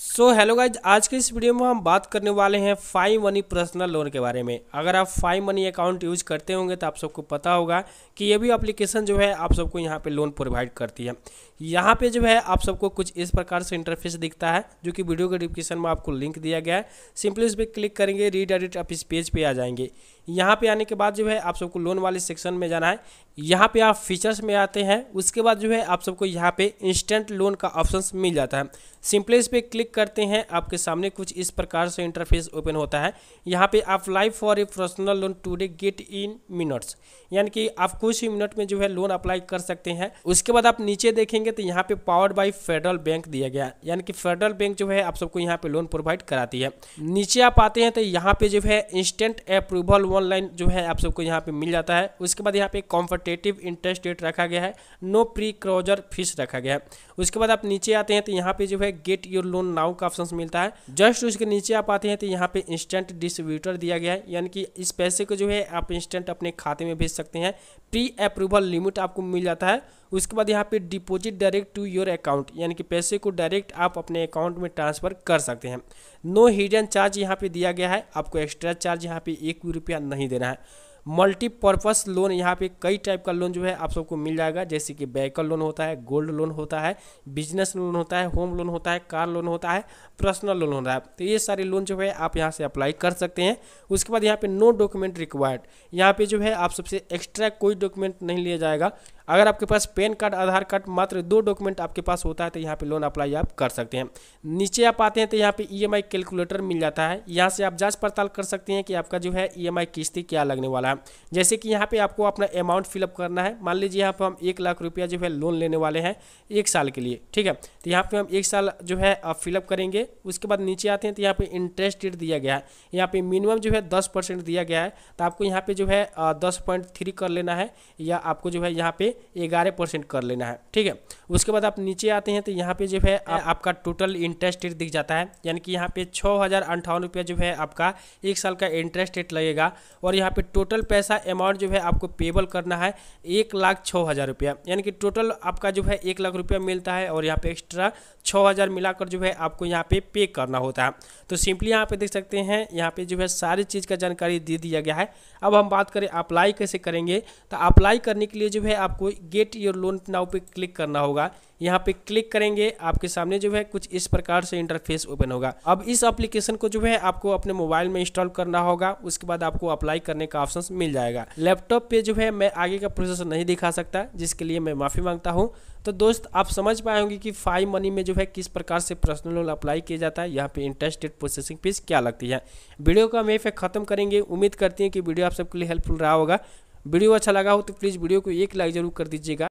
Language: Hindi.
सो हेलो गाइज आज के इस वीडियो में हम बात करने वाले हैं फाइव मनी पर्सनल लोन के बारे में अगर आप फाइव मनी अकाउंट यूज करते होंगे तो आप सबको पता होगा कि ये भी एप्लीकेशन जो है आप सबको यहाँ पे लोन प्रोवाइड करती है यहाँ पे जो है आप सबको कुछ इस प्रकार से इंटरफेस दिखता है जो कि वीडियो के डिस्क्रिप्शन में आपको लिंक दिया गया है सिंपली उस पर क्लिक करेंगे रीड एडिट आप इस पेज पर पे आ जाएंगे यहाँ पे आने के बाद जो है आप सबको लोन वाले सेक्शन में जाना है यहाँ पे आप फीचर्स में आते हैं उसके बाद जो है आप सबको यहाँ पे इंस्टेंट लोन का ऑप्शन मिल जाता है सिंपली इस पर क्लिक करते हैं आपके सामने कुछ इस प्रकार से इंटरफेस ओपन होता है यहाँ पे आप live for a personal loan today get in minutes यानी कि आप कुछ ही मिनट में जो है लोन अप्लाई कर सकते हैं उसके बाद आप नीचे देखेंगे तो यहाँ पे पावर्ड बाई फेडरल बैंक दिया गया यानी कि फेडरल बैंक जो है आप सबको यहाँ पे लोन प्रोवाइड कराती है नीचे आप आते हैं तो यहाँ पे जो है इंस्टेंट अप्रूवल वन ऑनलाइन जो है आप सबको यहाँ पे मिल जाता है उसके बाद यहाँ पे कॉम्फर्टेटिव इंटरेस्ट रेट रखा गया है नो प्री क्रोजर फीस रखा गया है उसके बाद आप नीचे आते हैं तो यहाँ पे जो है गेट योर लोन नाउ का ऑप्शन मिलता है जस्ट उसके नीचे आप आते हैं तो यहाँ पे इंस्टेंट डिस्ट्रीब्यूटर दिया गया है यानी कि इस पैसे को जो है आप इंस्टेंट अपने खाते में भेज सकते हैं प्री अप्रूवल लिमिट आपको मिल जाता है उसके बाद यहाँ पे deposit direct to your account यानी कि पैसे को डायरेक्ट आप अपने अकाउंट में ट्रांसफ़र कर सकते हैं नो हिडन चार्ज यहाँ पे दिया गया है आपको एक्स्ट्रा चार्ज यहाँ पे एक भी रुपया नहीं देना है मल्टीपर्पस लोन यहाँ पे कई टाइप का लोन जो है आप सबको मिल जाएगा जैसे कि बैकल लोन होता है गोल्ड लोन होता है बिजनेस लोन होता है होम लोन होता है कार लोन होता है पर्सनल लोन होता है तो ये सारे लोन जो है आप यहाँ से अप्लाई कर सकते हैं उसके बाद यहाँ पे नो डॉक्यूमेंट रिक्वायर्ड यहाँ पे जो है आप सबसे एक्स्ट्रा कोई डॉक्यूमेंट नहीं लिया जाएगा अगर आपके पास पैन कार्ड आधार कार्ड मात्र दो डॉक्यूमेंट आपके पास होता है तो यहाँ पे लोन अप्लाई आप कर सकते हैं नीचे आप आते हैं तो यहाँ पे ईएमआई e कैलकुलेटर मिल जाता है यहाँ से आप जांच पड़ताल कर सकते हैं कि आपका जो है ईएमआई e किस्ती क्या लगने वाला है जैसे कि यहाँ पर आपको अपना अमाउंट फिलअप करना है मान लीजिए यहाँ पर हम एक लाख रुपया जो है लोन लेने वाले हैं एक साल के लिए ठीक है तो यहाँ पर हम एक साल जो है फिलअप करेंगे उसके बाद नीचे आते हैं तो यहाँ पर इंटरेस्ट रेट दिया गया है यहाँ पर मिनिमम जो है दस दिया गया है तो आपको यहाँ पर जो है दस कर लेना है या आपको जो है यहाँ पर ग्यारह परसेंट कर लेना है ठीक है उसके बाद आप नीचे आते हैं तो यहाँ पे जो है आपका टोटल इंटरेस्ट रेट दिख जाता है यानी कि यहाँ पे छः हज़ार अंठावन रुपया जो है आपका एक साल का इंटरेस्ट रेट लगेगा और यहाँ पे टोटल पैसा अमाउंट जो है आपको पेबल करना है एक लाख छः हज़ार रुपया यानी कि टोटल आपका जो है एक लाख रुपया मिलता है और यहाँ पर एक्स्ट्रा छः हज़ार मिलाकर जो है आपको यहाँ पर पे करना होता है तो सिंपली यहाँ पर देख सकते हैं यहाँ पर जो है सारी चीज़ का जानकारी दे दिया गया है अब हम बात करें अप्लाई कैसे करेंगे तो अप्लाई करने के लिए जो है आपको गेट योर लोन नाउ पे क्लिक करना होगा यहाँ पे क्लिक करेंगे आपके सामने जो है कुछ इस प्रकार से इंटरफेस ओपन होगा अब इस एप्लीकेशन को जो है आपको अपने मोबाइल में इंस्टॉल करना होगा उसके बाद आपको अप्लाई करने का ऑप्शन मिल जाएगा लैपटॉप पे जो है मैं आगे का प्रोसेस नहीं दिखा सकता जिसके लिए मैं माफ़ी मांगता हूँ तो दोस्त आप समझ पाए होंगे कि फाइव मनी में जो है किस प्रकार से पर्सनल लोन अप्लाई किया जाता है यहाँ पे इंटरेस्ट रेट प्रोसेसिंग फीस क्या लगती है वीडियो को हम ये खत्म करेंगे उम्मीद करती हैं कि वीडियो आप सबके लिए हेल्पफुल रहा होगा वीडियो अच्छा लगा हो तो प्लीज़ वीडियो को एक लाइक ज़रूर कर दीजिएगा